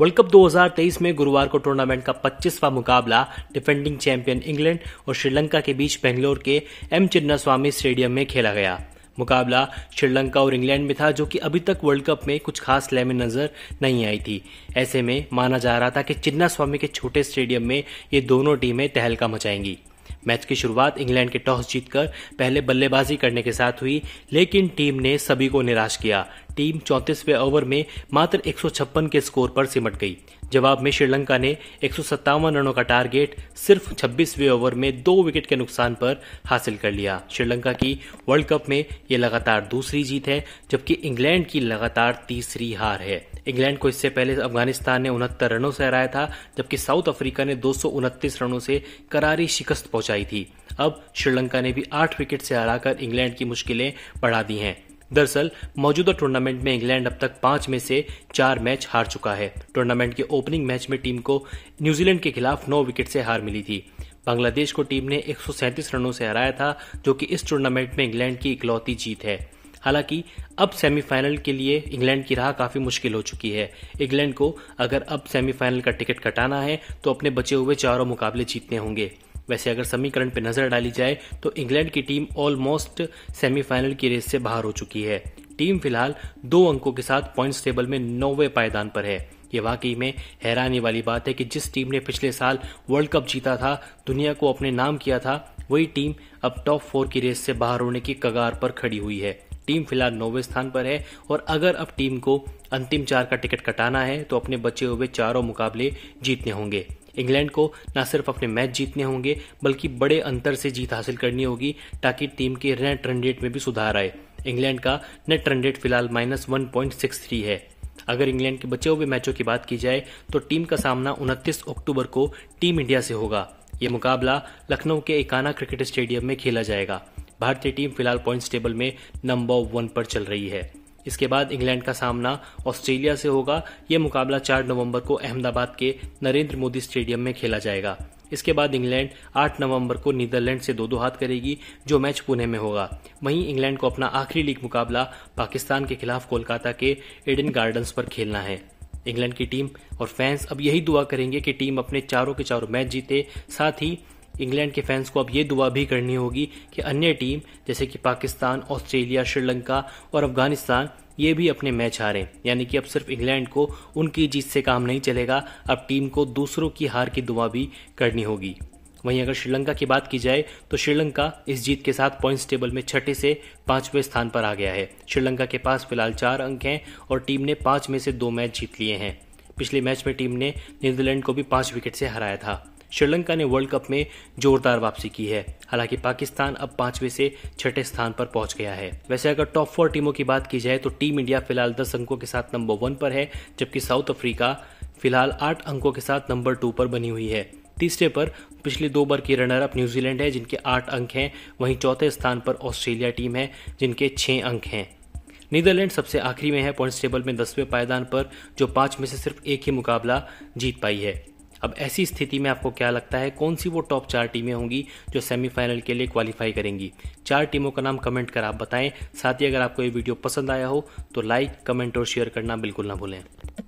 world cup 2023 में गुरुवार को टूर्नामेंट का 25वां मुकाबला डिफेंडिंग चैंपियन इंग्लैंड और श्रीलंका के बीच बेंगलोर के एम चिन्नास्वामी स्टेडियम में खेला गया मुकाबला श्रीलंका और इंग्लैंड में था जो कि अभी तक वर्ल्ड कप में कुछ खास लय में नजर नहीं आई थी ऐसे में माना जा रहा था कि चिन्ना स्वामी के छोटे स्टेडियम में ये दोनों टीमें तहलका मचाएंगी मैच की शुरुआत इंग्लैंड के टॉस जीतकर पहले बल्लेबाजी करने के साथ हुई लेकिन टीम ने सभी को निराश किया टीम चौंतीसवें ओवर में मात्र एक के स्कोर पर सिमट गई जवाब में श्रीलंका ने एक रनों का टारगेट सिर्फ 26वें ओवर में दो विकेट के नुकसान पर हासिल कर लिया श्रीलंका की वर्ल्ड कप में ये लगातार दूसरी जीत है जबकि इंग्लैंड की लगातार तीसरी हार है इंग्लैंड को इससे पहले अफगानिस्तान ने उनहत्तर रनों से हराया था जबकि साउथ अफ्रीका ने दो रनों से करारी शिकस्त पहुंचाई थी अब श्रीलंका ने भी आठ विकेट से हराकर इंग्लैंड की मुश्किलें बढ़ा दी हैं दरअसल मौजूदा टूर्नामेंट में इंग्लैंड अब तक पांच में से चार मैच हार चुका है टूर्नामेंट के ओपनिंग मैच में टीम को न्यूजीलैंड के खिलाफ नौ विकेट से हार मिली थी बांग्लादेश को टीम ने एक रनों से हराया था जो कि इस टूर्नामेंट में इंग्लैंड की इकलौती जीत है हालांकि अब सेमीफाइनल के लिए इंग्लैंड की राह काफी मुश्किल हो चुकी है इंग्लैंड को अगर अब सेमीफाइनल का टिकट कटाना है तो अपने बचे हुए चारों मुकाबले जीतने होंगे वैसे अगर समीकरण पर नजर डाली जाए तो इंग्लैंड की टीम ऑलमोस्ट सेमीफाइनल की रेस से बाहर हो चुकी है टीम फिलहाल दो अंकों के साथ पॉइंट्स टेबल में नौवे पायदान पर है ये वाकई में हैरानी वाली बात है कि जिस टीम ने पिछले साल वर्ल्ड कप जीता था दुनिया को अपने नाम किया था वही टीम अब टॉप फोर की रेस से बाहर होने की कगार पर खड़ी हुई है टीम फिलहाल नौवे स्थान पर है और अगर अब टीम को अंतिम चार का टिकट कटाना है तो अपने बचे हुए चारों मुकाबले जीतने होंगे इंग्लैंड को न सिर्फ अपने मैच जीतने होंगे बल्कि बड़े अंतर से जीत हासिल करनी होगी ताकि टीम के नेट रन रेट में भी सुधार आए इंग्लैंड का नेट रन रेट फिलहाल minus one point six three है अगर इंग्लैंड के बचे हुए मैचों की बात की जाए तो टीम का सामना उनतीस अक्टूबर को टीम इंडिया से होगा ये मुकाबला लखनऊ के एकाना क्रिकेट स्टेडियम में खेला जाएगा भारतीय टीम फिलहाल पॉइंट्स टेबल में नंबर वन पर चल रही है इसके बाद इंग्लैंड का सामना ऑस्ट्रेलिया से होगा यह मुकाबला 4 नवंबर को अहमदाबाद के नरेंद्र मोदी स्टेडियम में खेला जाएगा इसके बाद इंग्लैंड 8 नवंबर को नीदरलैंड से दो दो हाथ करेगी जो मैच पुणे में होगा वहीं इंग्लैंड को अपना आखिरी लीग मुकाबला पाकिस्तान के खिलाफ कोलकाता के एडन गार्डन्स पर खेलना है इंग्लैंड की टीम और फैंस अब यही दुआ करेंगे कि टीम अपने चारों के चारों मैच जीते साथ ही इंग्लैंड के फैंस को अब ये दुआ भी करनी होगी कि अन्य टीम जैसे कि पाकिस्तान ऑस्ट्रेलिया श्रीलंका और अफगानिस्तान ये भी अपने मैच हारें यानी कि अब सिर्फ इंग्लैंड को उनकी जीत से काम नहीं चलेगा अब टीम को दूसरों की हार की दुआ भी करनी होगी वहीं अगर श्रीलंका की बात की जाए तो श्रीलंका इस जीत के साथ पॉइंट्स टेबल में छठे से पांचवें स्थान पर आ गया है श्रीलंका के पास फिलहाल चार अंक हैं और टीम ने पांच में से दो मैच जीत लिए हैं पिछले मैच में टीम ने न्यूजीलैंड को भी पांच विकेट से हराया था श्रीलंका ने वर्ल्ड कप में जोरदार वापसी की है हालांकि पाकिस्तान अब पांचवे से छठे स्थान पर पहुंच गया है वैसे अगर टॉप फोर टीमों की बात की जाए तो टीम इंडिया फिलहाल दस अंकों के साथ नंबर वन पर है जबकि साउथ अफ्रीका फिलहाल आठ अंकों के साथ नंबर टू पर बनी हुई है तीसरे पर पिछले दो बार की रनर अप न्यूजीलैंड है जिनके आठ अंक हैं वहीं चौथे स्थान पर ऑस्ट्रेलिया टीम है जिनके छह अंक हैं नीदरलैंड सबसे आखिरी में है पॉइंट्स टेबल में दसवें पायदान पर जो पांच में से सिर्फ एक ही मुकाबला जीत पाई है अब ऐसी स्थिति में आपको क्या लगता है कौन सी वो टॉप चार टीमें होंगी जो सेमीफाइनल के लिए क्वालिफाई करेंगी चार टीमों का नाम कमेंट कर आप बताएं साथ ही अगर आपको ये वीडियो पसंद आया हो तो लाइक कमेंट और शेयर करना बिल्कुल ना भूलें